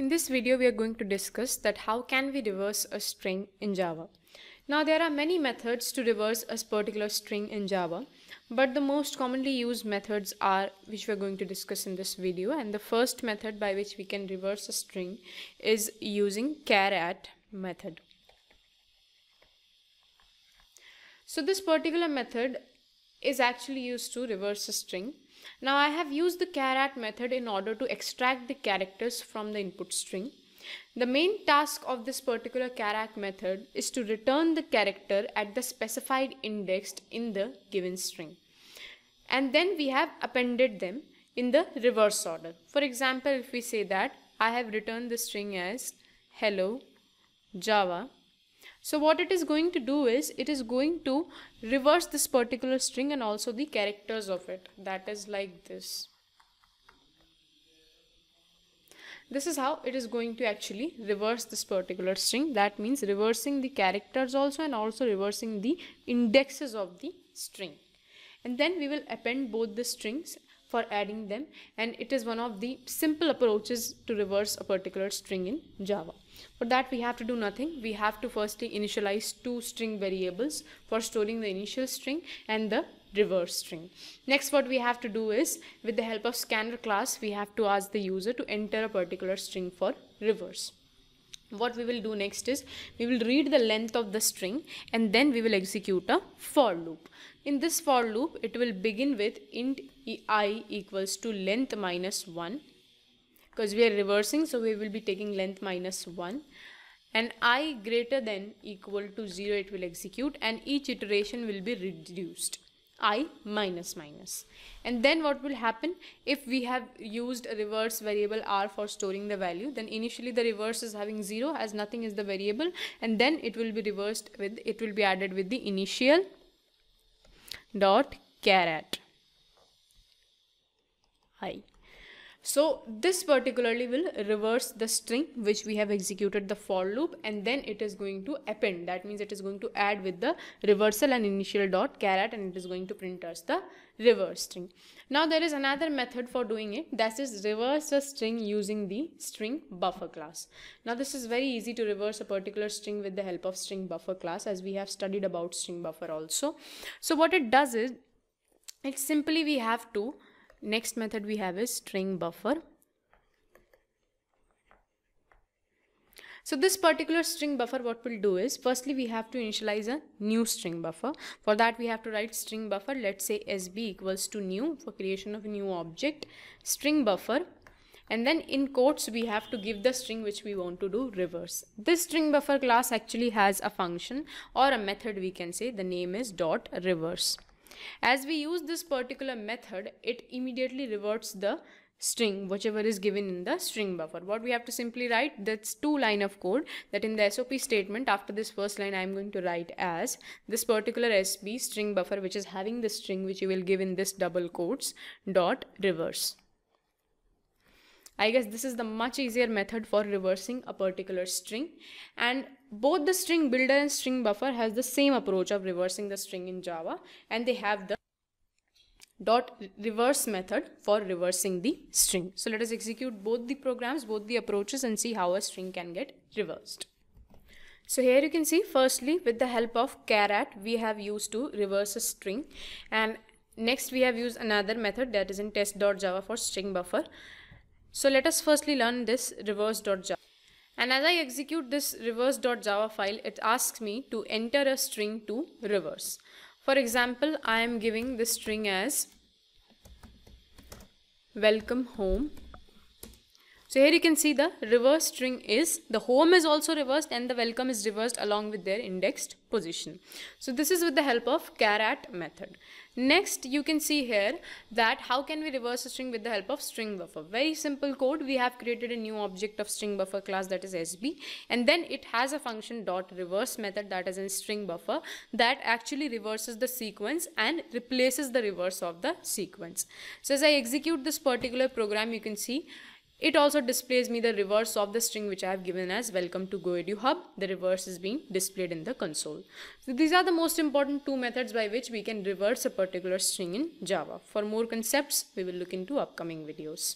In this video, we are going to discuss that how can we reverse a string in Java. Now, there are many methods to reverse a particular string in Java, but the most commonly used methods are, which we are going to discuss in this video, and the first method by which we can reverse a string is using caret method. So this particular method is actually used to reverse a string. Now I have used the charAt method in order to extract the characters from the input string. The main task of this particular charAt method is to return the character at the specified index in the given string. And then we have appended them in the reverse order. For example, if we say that I have returned the string as hello java so what it is going to do is it is going to reverse this particular string and also the characters of it. That is like this. This is how it is going to actually reverse this particular string. That means reversing the characters also and also reversing the indexes of the string. And then we will append both the strings for adding them and it is one of the simple approaches to reverse a particular string in Java. For that we have to do nothing. We have to firstly initialize two string variables for storing the initial string and the reverse string. Next what we have to do is with the help of scanner class we have to ask the user to enter a particular string for reverse what we will do next is we will read the length of the string and then we will execute a for loop in this for loop it will begin with int i equals to length minus 1 because we are reversing so we will be taking length minus 1 and i greater than equal to 0 it will execute and each iteration will be reduced i minus minus and then what will happen if we have used a reverse variable r for storing the value then initially the reverse is having 0 as nothing is the variable and then it will be reversed with it will be added with the initial dot caret high. So this particularly will reverse the string which we have executed the for loop and then it is going to append. That means it is going to add with the reversal and initial dot caret and it is going to print us the reverse string. Now there is another method for doing it that is reverse a string using the string buffer class. Now this is very easy to reverse a particular string with the help of string buffer class as we have studied about string buffer also. So what it does is it simply we have to Next method we have is string buffer. So this particular string buffer what we'll do is firstly we have to initialize a new string buffer. For that we have to write string buffer let's say sb equals to new for creation of a new object string buffer and then in quotes we have to give the string which we want to do reverse. This string buffer class actually has a function or a method we can say the name is dot reverse. As we use this particular method, it immediately reverts the string whichever is given in the string buffer what we have to simply write that's two line of code that in the sop statement after this first line i'm going to write as this particular sb string buffer which is having the string which you will give in this double quotes dot reverse I guess this is the much easier method for reversing a particular string and both the string builder and string buffer has the same approach of reversing the string in Java and they have the dot reverse method for reversing the string. So let us execute both the programs, both the approaches and see how a string can get reversed. So here you can see firstly with the help of caret we have used to reverse a string and next we have used another method that is in test.java for string buffer so let us firstly learn this reverse.java. And as I execute this reverse.java file, it asks me to enter a string to reverse. For example, I am giving this string as welcome home so here you can see the reverse string is, the home is also reversed and the welcome is reversed along with their indexed position. So this is with the help of caret method. Next, you can see here that how can we reverse a string with the help of string buffer. Very simple code. We have created a new object of string buffer class that is SB and then it has a function dot reverse method that is in string buffer that actually reverses the sequence and replaces the reverse of the sequence. So as I execute this particular program, you can see it also displays me the reverse of the string which I have given as welcome to GoEdu Hub. The reverse is being displayed in the console. So these are the most important two methods by which we can reverse a particular string in Java. For more concepts, we will look into upcoming videos.